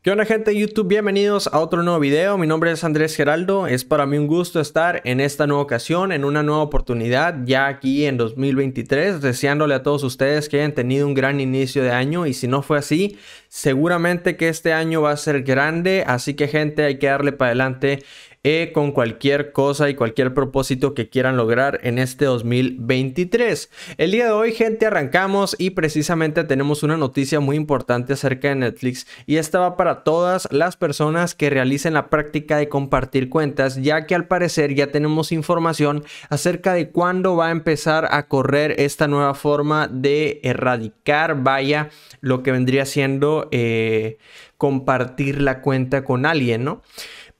¿Qué onda gente de YouTube? Bienvenidos a otro nuevo video. Mi nombre es Andrés Geraldo. Es para mí un gusto estar en esta nueva ocasión, en una nueva oportunidad, ya aquí en 2023, deseándole a todos ustedes que hayan tenido un gran inicio de año y si no fue así, seguramente que este año va a ser grande, así que gente hay que darle para adelante e con cualquier cosa y cualquier propósito que quieran lograr en este 2023. El día de hoy, gente, arrancamos y precisamente tenemos una noticia muy importante acerca de Netflix y esta va para todas las personas que realicen la práctica de compartir cuentas, ya que al parecer ya tenemos información acerca de cuándo va a empezar a correr esta nueva forma de erradicar, vaya, lo que vendría siendo eh, compartir la cuenta con alguien, ¿no?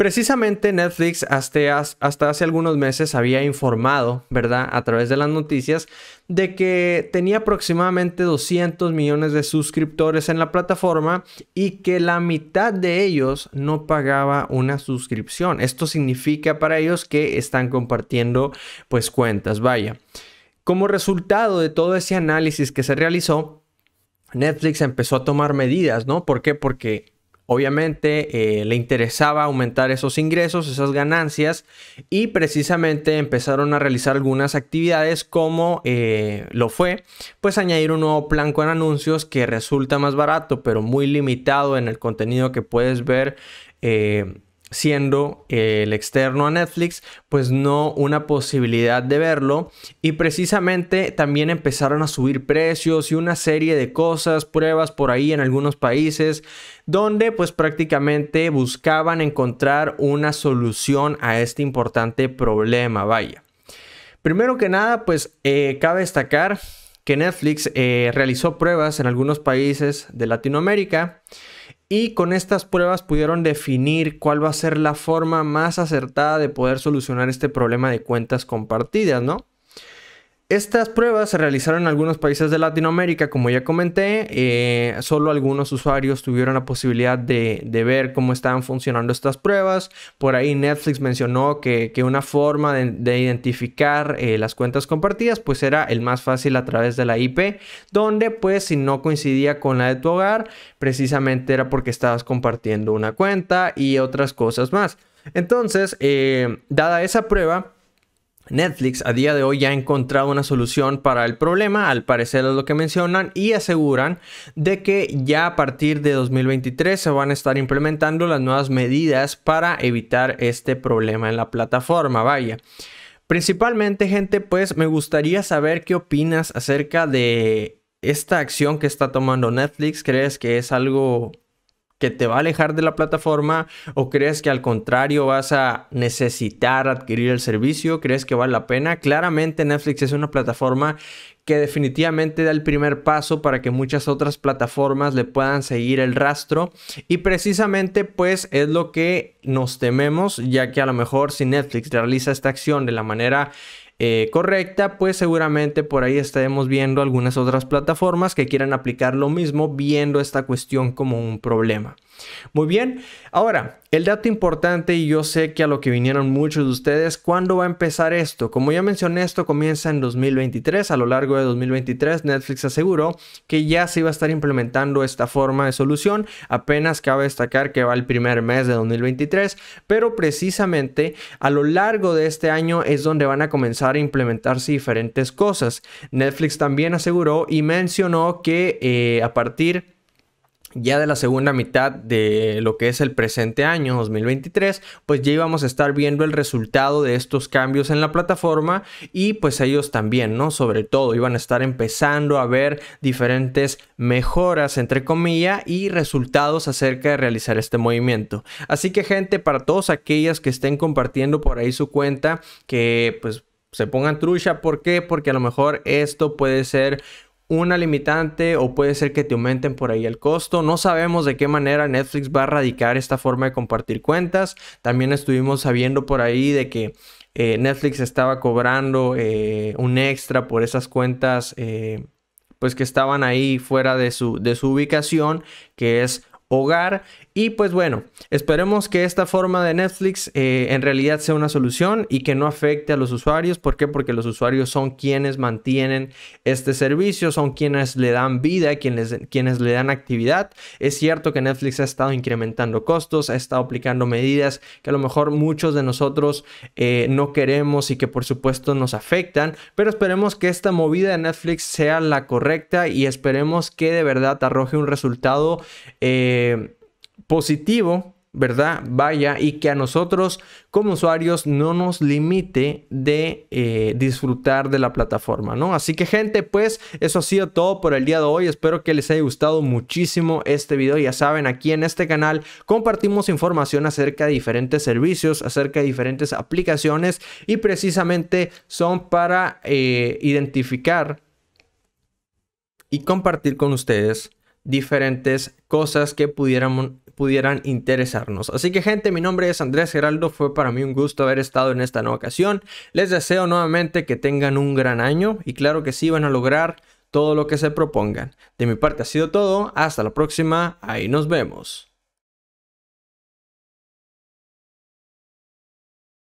Precisamente Netflix hasta, hace algunos meses había informado, ¿verdad? A través de las noticias, de que tenía aproximadamente 200 millones de suscriptores en la plataforma y que la mitad de ellos no pagaba una suscripción. Esto significa para ellos que están compartiendo pues cuentas, vaya. Como resultado de todo ese análisis que se realizó, Netflix empezó a tomar medidas, ¿no? ¿Por qué? Porque Obviamente eh, le interesaba aumentar esos ingresos, esas ganancias y precisamente empezaron a realizar algunas actividades como eh, lo fue, pues añadir un nuevo plan con anuncios que resulta más barato pero muy limitado en el contenido que puedes ver. Eh, siendo eh, el externo a Netflix, pues no una posibilidad de verlo. Y precisamente también empezaron a subir precios y una serie de cosas, pruebas por ahí en algunos países, donde pues prácticamente buscaban encontrar una solución a este importante problema, vaya. Primero que nada, pues eh, cabe destacar que Netflix eh, realizó pruebas en algunos países de Latinoamérica y con estas pruebas pudieron definir cuál va a ser la forma más acertada de poder solucionar este problema de cuentas compartidas, ¿no? Estas pruebas se realizaron en algunos países de Latinoamérica, como ya comenté, eh, solo algunos usuarios tuvieron la posibilidad de, ver cómo estaban funcionando estas pruebas. Por ahí Netflix mencionó que, una forma de, identificar eh, las cuentas compartidas pues era el más fácil a través de la IP, donde pues si no coincidía con la de tu hogar, precisamente era porque estabas compartiendo una cuenta y otras cosas más. Entonces, eh, dada esa prueba, Netflix a día de hoy ya ha encontrado una solución para el problema, al parecer es lo que mencionan y aseguran de que ya a partir de 2023 se van a estar implementando las nuevas medidas para evitar este problema en la plataforma, vaya. Principalmente gente, pues me gustaría saber qué opinas acerca de esta acción que está tomando Netflix. ¿Crees que es algo que te va a alejar de la plataforma o crees que al contrario vas a necesitar adquirir el servicio? ¿Crees que vale la pena? Claramente Netflix es una plataforma que definitivamente da el primer paso para que muchas otras plataformas le puedan seguir el rastro y precisamente pues es lo que nos tememos ya que a lo mejor si Netflix realiza esta acción de la manera eh, correcta, pues seguramente por ahí estaremos viendo algunas otras plataformas que quieran aplicar lo mismo viendo esta cuestión como un problema. Muy bien, ahora, el dato importante y yo sé que a lo que vinieron muchos de ustedes, ¿cuándo va a empezar esto? Como ya mencioné, esto comienza en 2023, a lo largo de 2023 Netflix aseguró que ya se iba a estar implementando esta forma de solución, apenas cabe destacar que va el primer mes de 2023, pero precisamente a lo largo de este año es donde van a comenzar a implementarse diferentes cosas. Netflix también aseguró y mencionó que eh, a partir ya de la segunda mitad de lo que es el presente año 2023, pues ya íbamos a estar viendo el resultado de estos cambios en la plataforma y pues ellos también, ¿no? Sobre todo iban a estar empezando a ver diferentes mejoras, entre comillas, y resultados acerca de realizar este movimiento. Así que gente, para todos aquellas que estén compartiendo por ahí su cuenta, que pues se pongan trucha, ¿por qué? Porque a lo mejor esto puede ser una limitante o puede ser que te aumenten por ahí el costo. No sabemos de qué manera Netflix va a erradicar esta forma de compartir cuentas. También estuvimos sabiendo por ahí de que eh, Netflix estaba cobrando eh, un extra por esas cuentas eh, pues que estaban ahí fuera de su, de su ubicación que es hogar y pues bueno, esperemos que esta forma de Netflix eh, en realidad sea una solución y que no afecte a los usuarios. ¿Por qué? Porque los usuarios son quienes mantienen este servicio, son quienes le dan vida, quienes, quienes le dan actividad. Es cierto que Netflix ha estado incrementando costos, ha estado aplicando medidas que a lo mejor muchos de nosotros eh, no queremos y que por supuesto nos afectan, pero esperemos que esta movida de Netflix sea la correcta y esperemos que de verdad arroje un resultado. Eh, positivo, ¿verdad? Vaya y que a nosotros como usuarios no nos limite de eh, disfrutar de la plataforma, ¿no? Así que gente, pues eso ha sido todo por el día de hoy. Espero que les haya gustado muchísimo este video. Ya saben, aquí en este canal compartimos información acerca de diferentes servicios, acerca de diferentes aplicaciones y precisamente son para eh, identificar y compartir con ustedes diferentes cosas que pudiéramos pudieran interesarnos. Así que gente, mi nombre es Andrés Geraldo, fue para mí un gusto haber estado en esta nueva ocasión. Les deseo nuevamente que tengan un gran año y claro que sí van a lograr todo lo que se propongan. De mi parte ha sido todo, hasta la próxima, ahí nos vemos.